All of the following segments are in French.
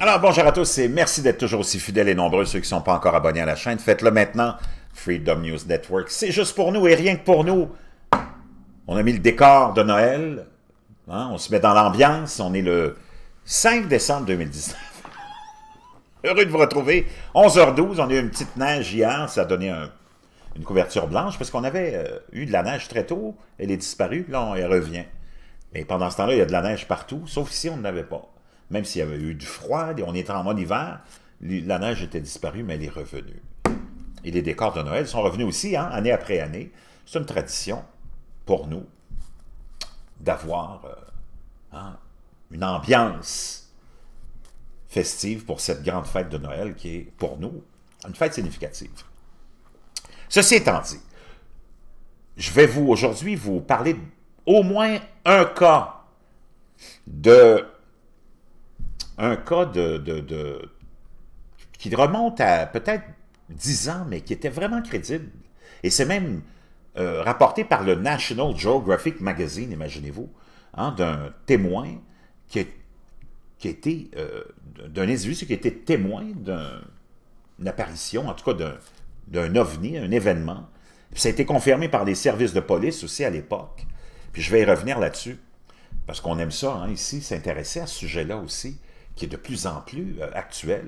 Alors bonjour à tous et merci d'être toujours aussi fidèles et nombreux. Ceux qui ne sont pas encore abonnés à la chaîne, faites-le maintenant. Freedom News Network, c'est juste pour nous et rien que pour nous. On a mis le décor de Noël, hein, on se met dans l'ambiance, on est le 5 décembre 2019. Heureux de vous retrouver. 11h12, on a eu une petite neige hier, ça a donné une couverture blanche parce qu'on avait euh, eu de la neige très tôt, elle est disparue, là on, elle revient. Mais pendant ce temps-là, il y a de la neige partout, sauf ici on ne l'avait pas même s'il y avait eu du froid, et on était en mode hiver, la neige était disparue, mais elle est revenue. Et les décors de Noël sont revenus aussi, hein, année après année. C'est une tradition pour nous d'avoir euh, hein, une ambiance festive pour cette grande fête de Noël qui est, pour nous, une fête significative. Ceci étant dit, je vais vous aujourd'hui vous parler au moins un cas de un cas de, qui remonte à peut-être dix ans, mais qui était vraiment crédible. Et c'est même euh, rapporté par le National Geographic Magazine, imaginez-vous, hein, d'un témoin qui, qui était, euh, d'un individu qui était témoin d'une apparition, en tout cas d'un ovni, un événement. Puis ça a été confirmé par les services de police aussi à l'époque. Puis je vais y revenir là-dessus, parce qu'on aime ça hein, ici, s'intéresser à ce sujet-là aussi qui est de plus en plus euh, actuel.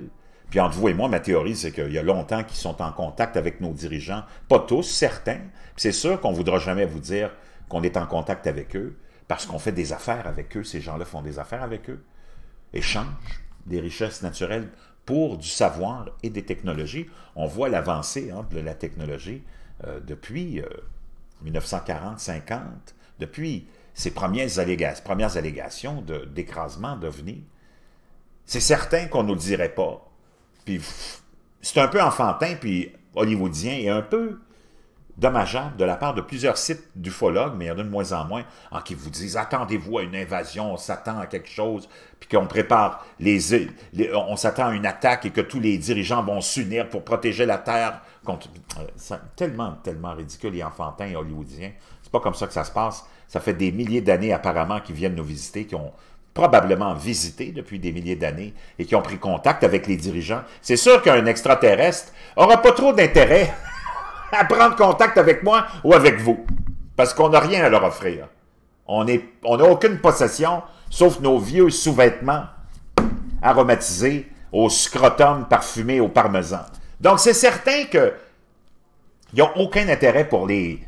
Puis entre vous et moi, ma théorie, c'est qu'il y a longtemps qu'ils sont en contact avec nos dirigeants, pas tous, certains. c'est sûr qu'on ne voudra jamais vous dire qu'on est en contact avec eux, parce qu'on fait des affaires avec eux, ces gens-là font des affaires avec eux, Échange des richesses naturelles pour du savoir et des technologies. On voit l'avancée hein, de la technologie euh, depuis 1940-50, euh, depuis ces premières, allégations, premières allégations d'écrasement d'OVNI, c'est certain qu'on ne nous le dirait pas. Puis c'est un peu enfantin, puis hollywoodien, et un peu dommageable de la part de plusieurs sites d'ufologues, mais il y en a de moins en moins, en hein, qui vous disent attendez-vous à une invasion, on s'attend à quelque chose, puis qu'on prépare les, on s'attend à une attaque et que tous les dirigeants vont s'unir pour protéger la terre contre euh, tellement tellement ridicule et enfantin et hollywoodien. C'est pas comme ça que ça se passe. Ça fait des milliers d'années apparemment qu'ils viennent nous visiter, qui ont probablement visités depuis des milliers d'années et qui ont pris contact avec les dirigeants, c'est sûr qu'un extraterrestre n'aura pas trop d'intérêt à prendre contact avec moi ou avec vous, parce qu'on n'a rien à leur offrir. On n'a on aucune possession, sauf nos vieux sous-vêtements aromatisés au scrotum parfumé au parmesan. Donc, c'est certain qu'ils n'ont aucun intérêt pour les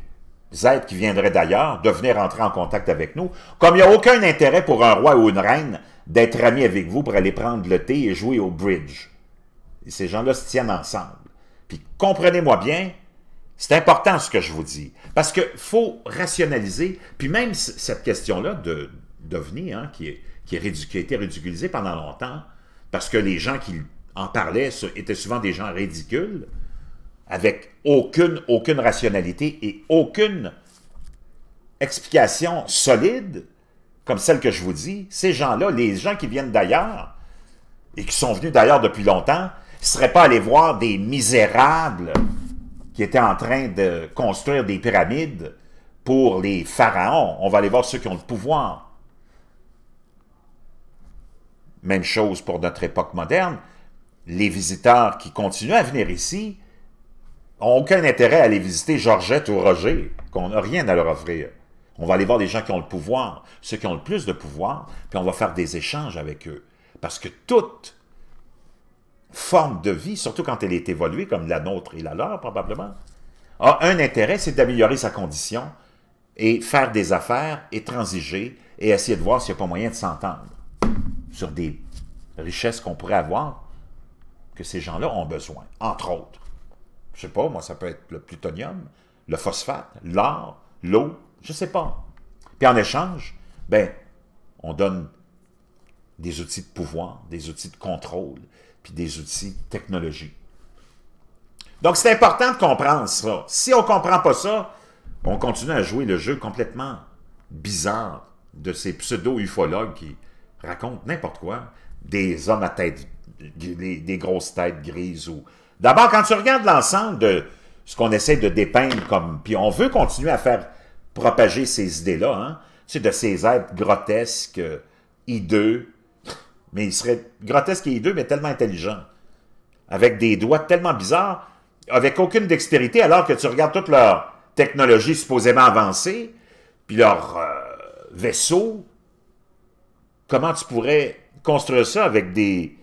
êtres qui viendraient d'ailleurs de venir entrer en contact avec nous, comme il n'y a aucun intérêt pour un roi ou une reine d'être ami avec vous pour aller prendre le thé et jouer au bridge. Et ces gens-là se tiennent ensemble. Puis comprenez-moi bien, c'est important ce que je vous dis, parce qu'il faut rationaliser, puis même cette question-là de devenir, hein, qui, qui, qui a été ridiculisée pendant longtemps, parce que les gens qui en parlaient étaient souvent des gens ridicules, avec aucune, aucune rationalité et aucune explication solide, comme celle que je vous dis, ces gens-là, les gens qui viennent d'ailleurs, et qui sont venus d'ailleurs depuis longtemps, ne seraient pas allés voir des misérables qui étaient en train de construire des pyramides pour les pharaons. On va aller voir ceux qui ont le pouvoir. Même chose pour notre époque moderne. Les visiteurs qui continuent à venir ici aucun intérêt à aller visiter Georgette ou Roger, qu'on n'a rien à leur offrir. On va aller voir des gens qui ont le pouvoir, ceux qui ont le plus de pouvoir, puis on va faire des échanges avec eux. Parce que toute forme de vie, surtout quand elle est évoluée, comme la nôtre et la leur probablement, a un intérêt, c'est d'améliorer sa condition et faire des affaires et transiger et essayer de voir s'il n'y a pas moyen de s'entendre sur des richesses qu'on pourrait avoir, que ces gens-là ont besoin, entre autres je sais pas, moi, ça peut être le plutonium, le phosphate, l'or, l'eau, je sais pas. Puis en échange, ben, on donne des outils de pouvoir, des outils de contrôle, puis des outils de technologie. Donc, c'est important de comprendre ça. Si on ne comprend pas ça, on continue à jouer le jeu complètement bizarre de ces pseudo-ufologues qui racontent n'importe quoi, des hommes à tête, des grosses têtes grises ou, D'abord, quand tu regardes l'ensemble de ce qu'on essaie de dépeindre comme... Puis on veut continuer à faire propager ces idées-là, hein, tu sais, de ces êtres grotesques, euh, hideux, mais ils seraient grotesques et hideux, mais tellement intelligents, avec des doigts tellement bizarres, avec aucune dextérité, alors que tu regardes toute leur technologie supposément avancée, puis leur euh, vaisseau, comment tu pourrais construire ça avec des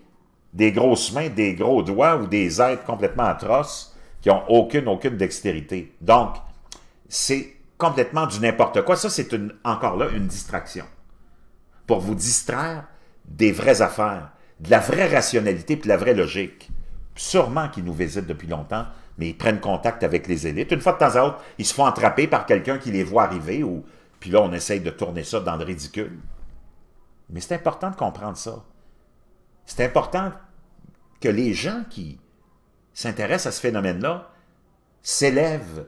des grosses mains, des gros doigts ou des êtres complètement atroces qui n'ont aucune, aucune dextérité. Donc, c'est complètement du n'importe quoi. Ça, c'est encore là une distraction. Pour vous distraire des vraies affaires, de la vraie rationalité puis de la vraie logique. Sûrement qu'ils nous visitent depuis longtemps, mais ils prennent contact avec les élites. Une fois de temps à autre, ils se font attraper par quelqu'un qui les voit arriver, ou puis là, on essaye de tourner ça dans le ridicule. Mais c'est important de comprendre ça. C'est important que les gens qui s'intéressent à ce phénomène-là s'élèvent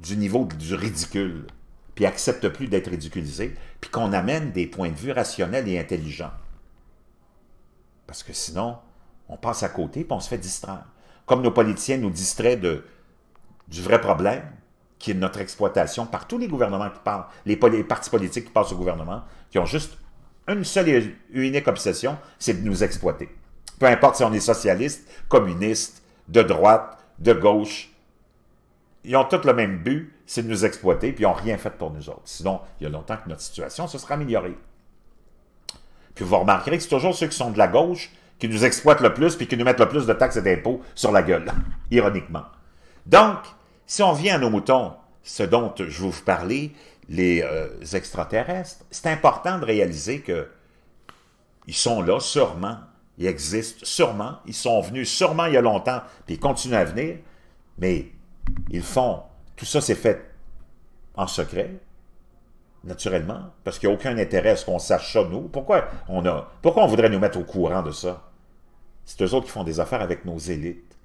du niveau du ridicule, puis acceptent plus d'être ridiculisés, puis qu'on amène des points de vue rationnels et intelligents. Parce que sinon, on passe à côté, puis on se fait distraire. Comme nos politiciens nous distraient de, du vrai problème, qui est notre exploitation par tous les gouvernements qui parlent, les partis politiques qui passent au gouvernement, qui ont juste une seule et unique obsession, c'est de nous exploiter. Peu importe si on est socialiste, communiste, de droite, de gauche, ils ont tous le même but, c'est de nous exploiter, puis ils n'ont rien fait pour nous autres. Sinon, il y a longtemps que notre situation se sera améliorée. Puis vous remarquerez que c'est toujours ceux qui sont de la gauche qui nous exploitent le plus, puis qui nous mettent le plus de taxes et d'impôts sur la gueule, ironiquement. Donc, si on vient à nos moutons, ce dont je vous parlais, les euh, extraterrestres. C'est important de réaliser que ils sont là sûrement, ils existent sûrement, ils sont venus sûrement il y a longtemps, puis ils continuent à venir, mais ils font, tout ça c'est fait en secret, naturellement, parce qu'il n'y a aucun intérêt à ce qu'on sache ça, nous. Pourquoi on, a, pourquoi on voudrait nous mettre au courant de ça? C'est eux autres qui font des affaires avec nos élites,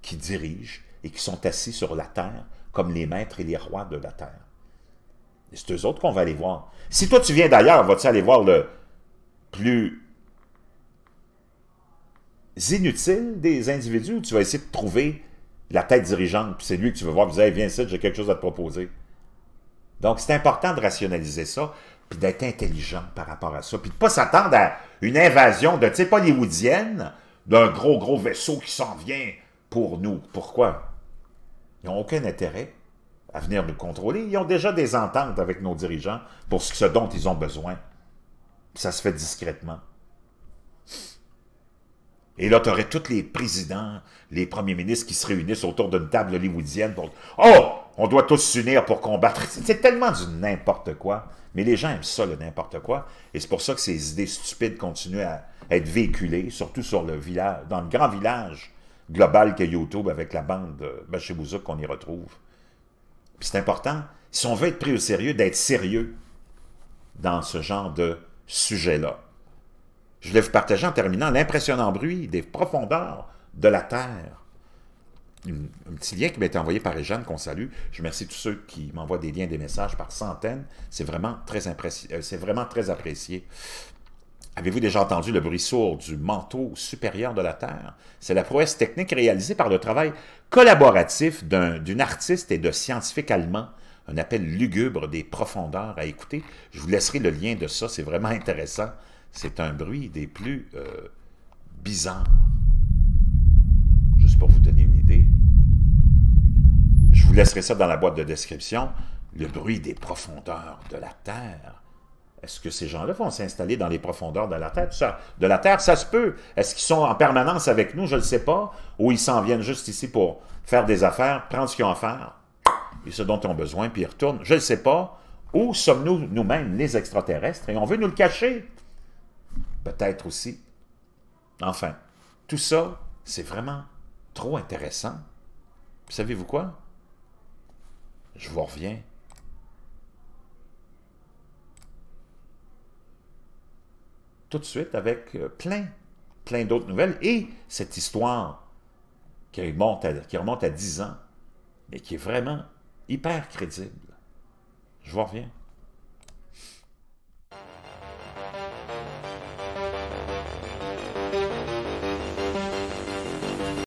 qui dirigent et qui sont assis sur la terre comme les maîtres et les rois de la terre. C'est eux autres qu'on va aller voir. Si toi, tu viens d'ailleurs, vas-tu aller voir le plus inutile des individus ou tu vas essayer de trouver la tête dirigeante, puis c'est lui que tu veux voir, tu viens ici, j'ai quelque chose à te proposer. Donc, c'est important de rationaliser ça, puis d'être intelligent par rapport à ça, puis de ne pas s'attendre à une invasion de type hollywoodienne d'un gros, gros vaisseau qui s'en vient pour nous. Pourquoi? Ils n'ont aucun intérêt à venir nous contrôler. Ils ont déjà des ententes avec nos dirigeants pour ce dont ils ont besoin. ça se fait discrètement. Et là, tu aurais tous les présidents, les premiers ministres qui se réunissent autour d'une table hollywoodienne pour Oh, on doit tous s'unir pour combattre. C'est tellement du n'importe quoi. Mais les gens aiment ça, le n'importe quoi. Et c'est pour ça que ces idées stupides continuent à être véhiculées, surtout sur le village, dans le grand village global qu'est YouTube avec la bande Bachibouzouk euh, qu'on y retrouve c'est important, si on veut être pris au sérieux, d'être sérieux dans ce genre de sujet-là. Je vais vous partager en terminant l'impressionnant bruit des profondeurs de la Terre. Un petit lien qui m'a été envoyé par Ejeanne, qu'on salue. Je remercie tous ceux qui m'envoient des liens, des messages par centaines. c'est vraiment très euh, apprécié. Avez-vous déjà entendu le bruit sourd du manteau supérieur de la Terre? C'est la prouesse technique réalisée par le travail collaboratif d'une artiste et de scientifiques allemands. Un appel lugubre des profondeurs à écouter. Je vous laisserai le lien de ça, c'est vraiment intéressant. C'est un bruit des plus euh, bizarres. Juste pour vous donner une idée. Je vous laisserai ça dans la boîte de description. Le bruit des profondeurs de la Terre. Est-ce que ces gens-là vont s'installer dans les profondeurs de la Terre? Ça, de la Terre, ça se peut. Est-ce qu'ils sont en permanence avec nous? Je ne sais pas. Ou ils s'en viennent juste ici pour faire des affaires, prendre ce qu'ils ont à faire et ce dont ils ont besoin, puis ils retournent. Je ne sais pas. Où sommes-nous nous-mêmes, les extraterrestres? Et on veut nous le cacher. Peut-être aussi. Enfin, tout ça, c'est vraiment trop intéressant. Savez-vous quoi? Je vous reviens tout de suite avec euh, plein, plein d'autres nouvelles et cette histoire qui remonte, à, qui remonte à 10 ans, mais qui est vraiment hyper crédible. Je reviens.